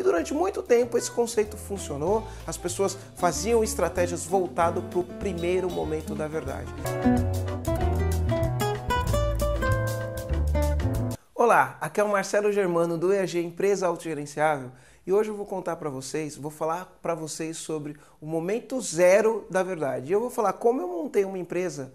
E durante muito tempo esse conceito funcionou, as pessoas faziam estratégias voltadas para o primeiro momento da verdade. Olá, aqui é o Marcelo Germano do EAG Empresa Autogerenciável e hoje eu vou contar para vocês, vou falar para vocês sobre o momento zero da verdade. Eu vou falar como eu montei uma empresa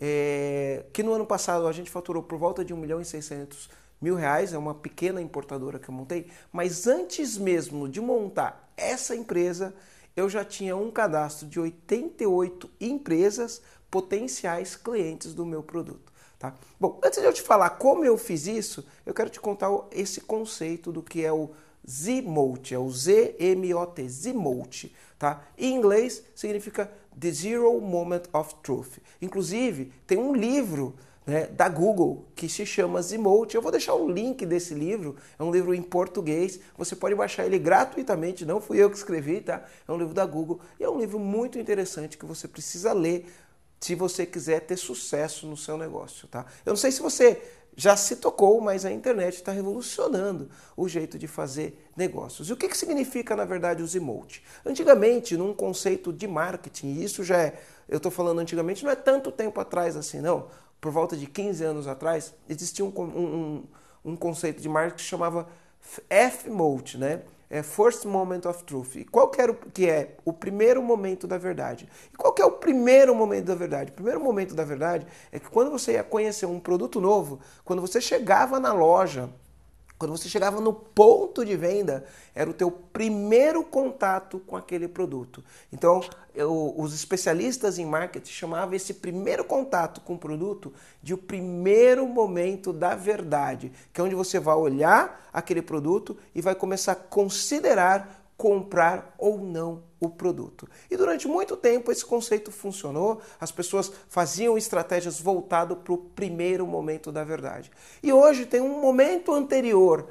é, que no ano passado a gente faturou por volta de 1 milhão e 600 Mil Reais é uma pequena importadora que eu montei, mas antes mesmo de montar essa empresa, eu já tinha um cadastro de 88 empresas potenciais clientes do meu produto. Tá? Bom, antes de eu te falar como eu fiz isso, eu quero te contar esse conceito do que é o Zmote, é o Z-M-O-T, Zmote, tá? Em inglês significa The Zero Moment of Truth. Inclusive, tem um livro né, da Google, que se chama Zmote. Eu vou deixar o link desse livro, é um livro em português, você pode baixar ele gratuitamente, não fui eu que escrevi, tá? É um livro da Google e é um livro muito interessante que você precisa ler se você quiser ter sucesso no seu negócio, tá? Eu não sei se você já se tocou, mas a internet está revolucionando o jeito de fazer negócios. E o que, que significa, na verdade, o Zmote? Antigamente, num conceito de marketing, isso já é, eu estou falando antigamente, não é tanto tempo atrás assim, não por volta de 15 anos atrás, existia um, um, um conceito de marketing que chamava F-MOT, né? É First Moment of Truth. E qual que, era o, que é o primeiro momento da verdade? E qual que é o primeiro momento da verdade? O primeiro momento da verdade é que quando você ia conhecer um produto novo, quando você chegava na loja quando você chegava no ponto de venda, era o teu primeiro contato com aquele produto. Então, eu, os especialistas em marketing chamavam esse primeiro contato com o produto de o primeiro momento da verdade, que é onde você vai olhar aquele produto e vai começar a considerar comprar ou não o produto. E durante muito tempo esse conceito funcionou, as pessoas faziam estratégias voltado para o primeiro momento da verdade. E hoje tem um momento anterior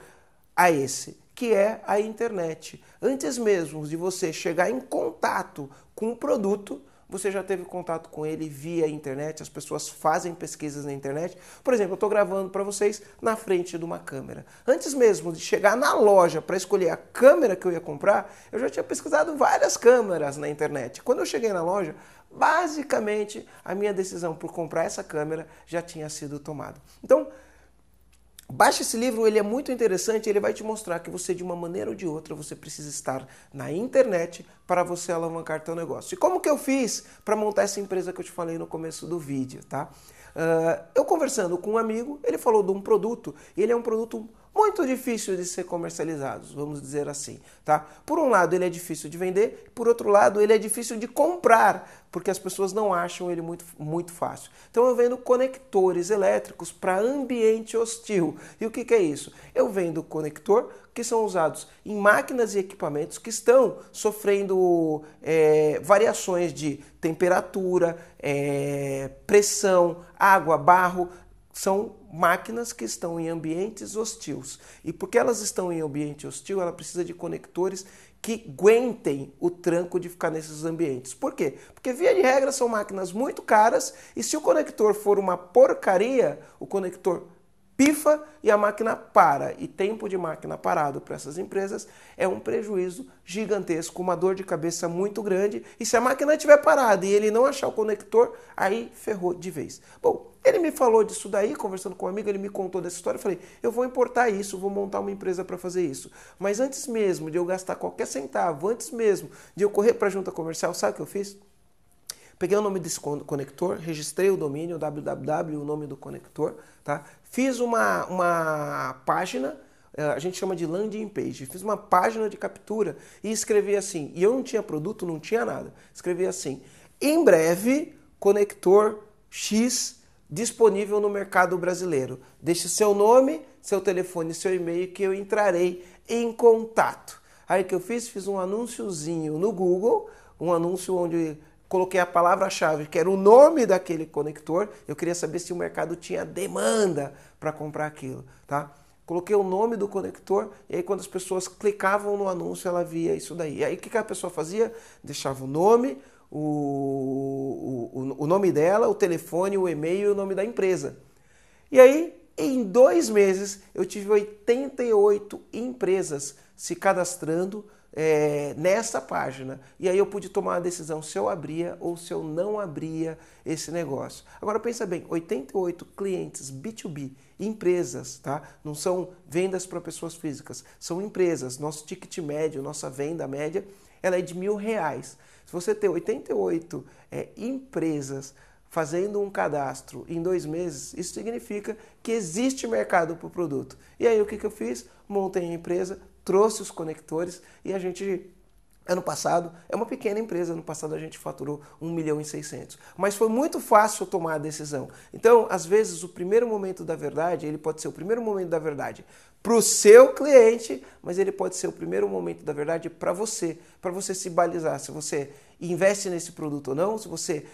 a esse, que é a internet. Antes mesmo de você chegar em contato com o produto, você já teve contato com ele via internet? As pessoas fazem pesquisas na internet. Por exemplo, eu estou gravando para vocês na frente de uma câmera. Antes mesmo de chegar na loja para escolher a câmera que eu ia comprar, eu já tinha pesquisado várias câmeras na internet. Quando eu cheguei na loja, basicamente a minha decisão por comprar essa câmera já tinha sido tomada. Então, Baixa esse livro, ele é muito interessante, ele vai te mostrar que você, de uma maneira ou de outra, você precisa estar na internet para você alavancar seu negócio. E como que eu fiz para montar essa empresa que eu te falei no começo do vídeo, tá? Uh, eu conversando com um amigo, ele falou de um produto, e ele é um produto muito difícil de ser comercializados, vamos dizer assim, tá? Por um lado, ele é difícil de vender, por outro lado, ele é difícil de comprar, porque as pessoas não acham ele muito, muito fácil. Então eu vendo conectores elétricos para ambiente hostil. E o que, que é isso? Eu vendo conector que são usados em máquinas e equipamentos que estão sofrendo é, variações de temperatura, é, pressão, água, barro, são máquinas que estão em ambientes hostis. E porque elas estão em ambiente hostil, ela precisa de conectores que aguentem o tranco de ficar nesses ambientes. Por quê? Porque via de regra são máquinas muito caras e se o conector for uma porcaria, o conector pifa e a máquina para. E tempo de máquina parado para essas empresas é um prejuízo gigantesco, uma dor de cabeça muito grande. E se a máquina estiver parada e ele não achar o conector, aí ferrou de vez. Bom, ele me falou disso daí, conversando com um amigo, ele me contou dessa história. Eu falei, eu vou importar isso, vou montar uma empresa para fazer isso. Mas antes mesmo de eu gastar qualquer centavo, antes mesmo de eu correr para a junta comercial, sabe o que eu fiz? Peguei o nome desse conector, registrei o domínio, www, o nome do conector, tá? Fiz uma, uma página, eh, a gente chama de landing page, fiz uma página de captura e escrevi assim, e eu não tinha produto, não tinha nada, escrevi assim, em breve, conector X disponível no mercado brasileiro. Deixe seu nome, seu telefone, seu e-mail que eu entrarei em contato. Aí que eu fiz, fiz um anúnciozinho no Google, um anúncio onde coloquei a palavra-chave, que era o nome daquele conector, eu queria saber se o mercado tinha demanda para comprar aquilo, tá? Coloquei o nome do conector e aí quando as pessoas clicavam no anúncio, ela via isso daí. E aí o que, que a pessoa fazia? Deixava o nome, o, o, o nome dela, o telefone, o e-mail e o nome da empresa. E aí, em dois meses, eu tive 88 empresas se cadastrando é, nessa página. E aí eu pude tomar a decisão se eu abria ou se eu não abria esse negócio. Agora pensa bem, 88 clientes B2B, empresas, tá? Não são vendas para pessoas físicas, são empresas. Nosso ticket médio, nossa venda média, ela é de mil reais. Se você ter 88 é, empresas fazendo um cadastro em dois meses, isso significa que existe mercado para o produto. E aí o que, que eu fiz? Montei a empresa, trouxe os conectores e a gente Ano passado, é uma pequena empresa, ano passado a gente faturou 1 milhão e 600. Mas foi muito fácil tomar a decisão. Então, às vezes, o primeiro momento da verdade, ele pode ser o primeiro momento da verdade para o seu cliente, mas ele pode ser o primeiro momento da verdade para você, para você se balizar se você investe nesse produto ou não, se você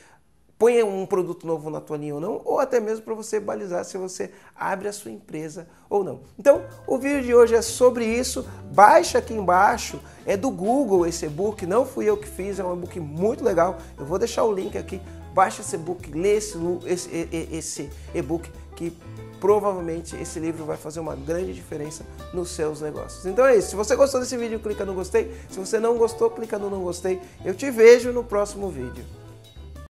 põe um produto novo na tua linha ou não, ou até mesmo para você balizar se você abre a sua empresa ou não. Então, o vídeo de hoje é sobre isso. Baixa aqui embaixo, é do Google esse e-book, não fui eu que fiz, é um e-book muito legal. Eu vou deixar o link aqui. Baixa esse e-book, lê esse e-book que provavelmente esse livro vai fazer uma grande diferença nos seus negócios. Então é isso. Se você gostou desse vídeo, clica no gostei. Se você não gostou, clica no não gostei. Eu te vejo no próximo vídeo.